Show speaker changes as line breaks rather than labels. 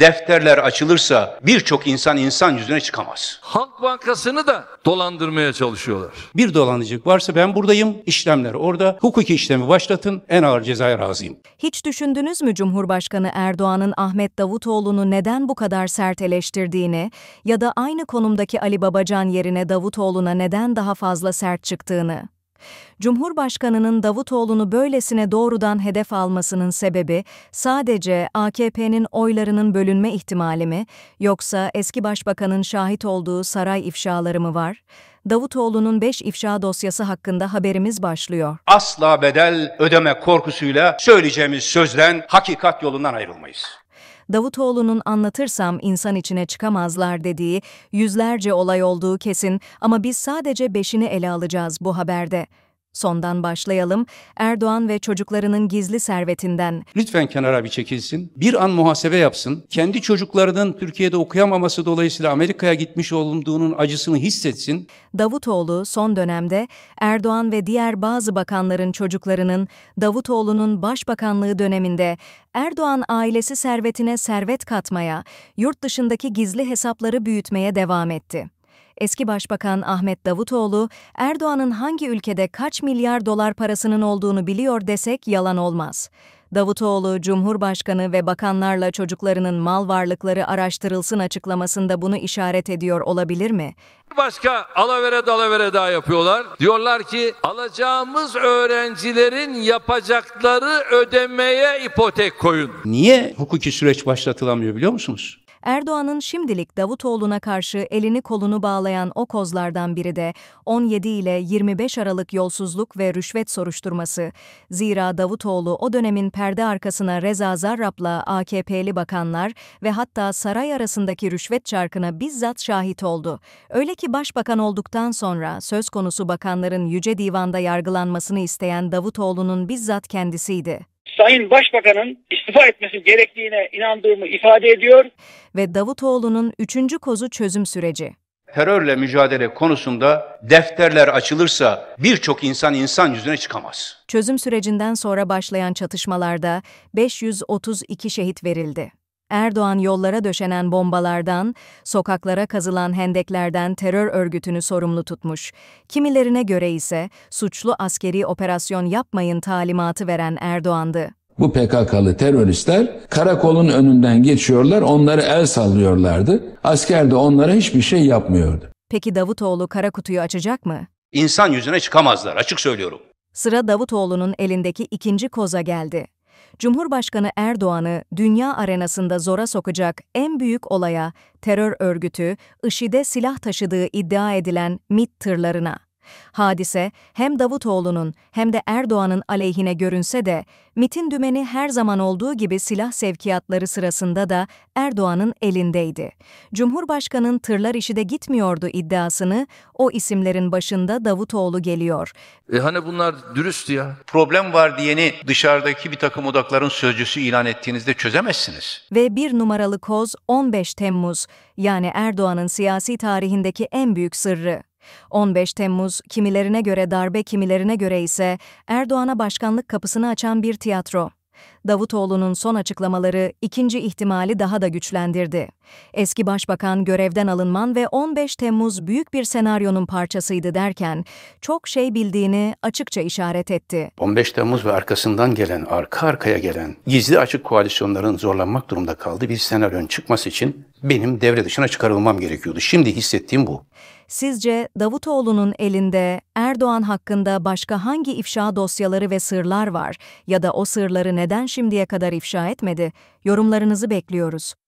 defterler açılırsa birçok insan insan yüzüne çıkamaz. Halk Bankası'nı da dolandırmaya çalışıyorlar. Bir dolandırıcılık varsa ben buradayım, işlemler orada. Hukuki işlemi başlatın, en ağır cezaya razıyım.
Hiç düşündünüz mü Cumhurbaşkanı Erdoğan'ın Ahmet Davutoğlu'nu neden bu kadar sert eleştirdiğini ya da aynı konumdaki Ali Babacan yerine Davutoğlu'na neden daha fazla sert çıktığını? Cumhurbaşkanının Davutoğlu'nu böylesine doğrudan hedef almasının sebebi sadece AKP'nin oylarının bölünme ihtimali mi yoksa eski başbakanın şahit olduğu saray ifşaları mı var? Davutoğlu'nun 5 ifşa dosyası hakkında haberimiz başlıyor.
Asla bedel ödeme korkusuyla söyleyeceğimiz sözden hakikat yolundan ayrılmayız.
Davutoğlu'nun anlatırsam insan içine çıkamazlar dediği yüzlerce olay olduğu kesin ama biz sadece beşini ele alacağız bu haberde. Sondan başlayalım. Erdoğan ve çocuklarının gizli servetinden.
Lütfen kenara bir çekilsin. Bir an muhasebe yapsın. Kendi çocuklarının Türkiye'de okuyamaması dolayısıyla Amerika'ya gitmiş olduğunun acısını hissetsin.
Davutoğlu son dönemde Erdoğan ve diğer bazı bakanların çocuklarının Davutoğlu'nun başbakanlığı döneminde Erdoğan ailesi servetine servet katmaya, yurt dışındaki gizli hesapları büyütmeye devam etti eski Başbakan Ahmet Davutoğlu, Erdoğan'ın hangi ülkede kaç milyar dolar parasının olduğunu biliyor desek yalan olmaz. Davutoğlu, Cumhurbaşkanı ve bakanlarla çocuklarının mal varlıkları araştırılsın açıklamasında bunu işaret ediyor olabilir mi?
Başka alavere dalavere daha yapıyorlar. Diyorlar ki alacağımız öğrencilerin yapacakları ödemeye ipotek koyun. Niye hukuki süreç başlatılamıyor biliyor musunuz?
Erdoğan'ın şimdilik Davutoğlu'na karşı elini kolunu bağlayan o kozlardan biri de 17 ile 25 Aralık yolsuzluk ve rüşvet soruşturması. Zira Davutoğlu o dönemin perde arkasına Reza Zarrab'la AKP'li bakanlar ve hatta saray arasındaki rüşvet çarkına bizzat şahit oldu. Öyle ki başbakan olduktan sonra söz konusu bakanların Yüce Divan'da yargılanmasını isteyen Davutoğlu'nun bizzat kendisiydi. Sayın Başbakan'ın istifa etmesi gerektiğine inandığımı ifade ediyor. Ve Davutoğlu'nun üçüncü kozu çözüm süreci.
Terörle mücadele konusunda defterler açılırsa birçok insan insan yüzüne çıkamaz.
Çözüm sürecinden sonra başlayan çatışmalarda 532 şehit verildi. Erdoğan yollara döşenen bombalardan, sokaklara kazılan hendeklerden terör örgütünü sorumlu tutmuş. Kimilerine göre ise suçlu askeri operasyon yapmayın talimatı veren Erdoğan'dı.
Bu PKK'lı teröristler karakolun önünden geçiyorlar, onları el sallıyorlardı. Asker de onlara hiçbir şey yapmıyordu.
Peki Davutoğlu kara kutuyu açacak mı?
İnsan yüzüne çıkamazlar, açık söylüyorum.
Sıra Davutoğlu'nun elindeki ikinci koza geldi. Cumhurbaşkanı Erdoğan'ı dünya arenasında zora sokacak en büyük olaya terör örgütü IŞİD'e silah taşıdığı iddia edilen MİT tırlarına Hadise hem Davutoğlu'nun hem de Erdoğan'ın aleyhine görünse de MIT'in dümeni her zaman olduğu gibi silah sevkiyatları sırasında da Erdoğan'ın elindeydi. Cumhurbaşkanının tırlar işi de gitmiyordu iddiasını o isimlerin başında Davutoğlu geliyor.
E hani bunlar dürüst ya. Problem var diyeni dışarıdaki bir takım odakların sözcüsü ilan ettiğinizde çözemezsiniz.
Ve bir numaralı koz 15 Temmuz yani Erdoğan'ın siyasi tarihindeki en büyük sırrı. 15 Temmuz kimilerine göre darbe kimilerine göre ise Erdoğan'a başkanlık kapısını açan bir tiyatro. Davutoğlu'nun son açıklamaları ikinci ihtimali daha da güçlendirdi. Eski başbakan görevden alınman ve 15 Temmuz büyük bir senaryonun parçasıydı derken çok şey bildiğini açıkça işaret etti.
15 Temmuz ve arkasından gelen, arka arkaya gelen gizli açık koalisyonların zorlanmak durumunda kaldığı bir senaryon çıkması için benim devre dışına çıkarılmam gerekiyordu. Şimdi hissettiğim bu.
Sizce Davutoğlu'nun elinde Erdoğan hakkında başka hangi ifşa dosyaları ve sırlar var ya da o sırları neden şimdiye kadar ifşa etmedi. Yorumlarınızı bekliyoruz.